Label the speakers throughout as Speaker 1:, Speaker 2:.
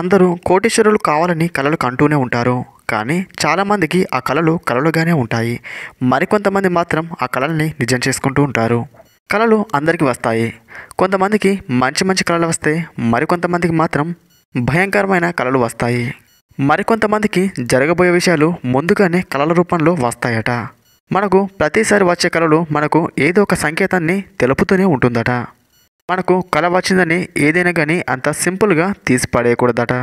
Speaker 1: అందరూ కోటీశ్వరులు కావాలని కలలు కంటూనే ఉంటారు కానీ చాలామందికి ఆ కళలు కళలుగానే ఉంటాయి మరికొంతమంది మాత్రం ఆ కళల్ని నిజం చేసుకుంటూ ఉంటారు కళలు అందరికీ వస్తాయి కొంతమందికి మంచి మంచి కళలు వస్తే మరికొంతమందికి మాత్రం భయంకరమైన కళలు వస్తాయి మరికొంతమందికి జరగబోయే విషయాలు ముందుగానే కళల రూపంలో వస్తాయట మనకు ప్రతిసారి వచ్చే కళలు మనకు ఏదో ఒక సంకేతాన్ని తెలుపుతూనే ఉంటుందట మనకు కళ వచ్చిందని ఏదైనా కానీ అంత సింపుల్గా తీసి పడేయకూడదట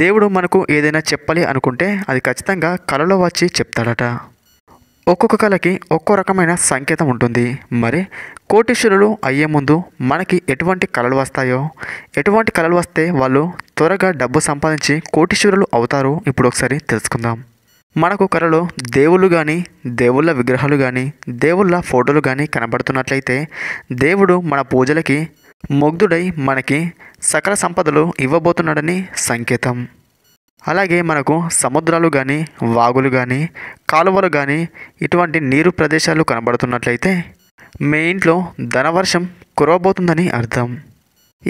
Speaker 1: దేవుడు మనకు ఏదైనా చెప్పాలి అనుకుంటే అది ఖచ్చితంగా కళలో వచ్చి చెప్తాడట ఒక్కొక్క కళకి ఒక్కో రకమైన సంకేతం ఉంటుంది మరి కోటీశ్వరులు అయ్యే ముందు మనకి ఎటువంటి కళలు వస్తాయో ఎటువంటి కళలు వస్తే వాళ్ళు త్వరగా డబ్బు సంపాదించి కోటీశ్వరులు అవుతారు ఇప్పుడు ఒకసారి తెలుసుకుందాం మనకు కళలో దేవుళ్ళు కానీ దేవుళ్ళ విగ్రహాలు కానీ దేవుళ్ళ ఫోటోలు కానీ కనబడుతున్నట్లయితే దేవుడు మన పూజలకి ముగ్ధుడై మనకి సకల సంపదలు ఇవ్వబోతున్నాడని సంకేతం అలాగే మనకు సముద్రాలు కానీ వాగులు కానీ కాలువలు కానీ ఇటువంటి నీరు ప్రదేశాలు కనబడుతున్నట్లయితే మీ ఇంట్లో ధనవర్షం కురవబోతుందని అర్థం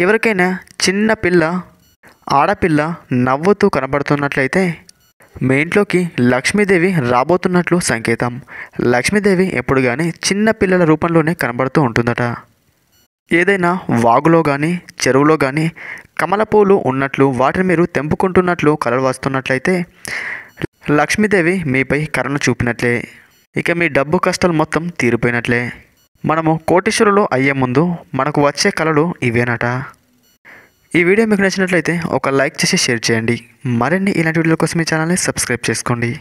Speaker 1: ఎవరికైనా చిన్న పిల్ల ఆడపిల్ల నవ్వుతూ కనబడుతున్నట్లయితే మీ ఇంట్లోకి లక్ష్మీదేవి రాబోతున్నట్లు సంకేతం లక్ష్మీదేవి ఎప్పుడు కానీ చిన్న పిల్లల రూపంలోనే కనబడుతూ ఉంటుందట ఏదైనా వాగులో కానీ చెరువులో కానీ కమలపూలు ఉన్నట్లు వాటిని మీరు తెంపుకుంటున్నట్లు కలలు వస్తున్నట్లయితే లక్ష్మీదేవి మీపై కరుణ చూపినట్లే ఇక మీ డబ్బు కష్టాలు మొత్తం తీరిపోయినట్లే మనము కోటేశ్వరులు అయ్యే ముందు మనకు వచ్చే కళలు ఇవేనట ఈ వీడియో మీకు నచ్చినట్లయితే ఒక లైక్ చేసి షేర్ చేయండి మరిన్ని ఇలాంటి వీడియోల కోసం మీ ఛానల్ని సబ్స్క్రైబ్ చేసుకోండి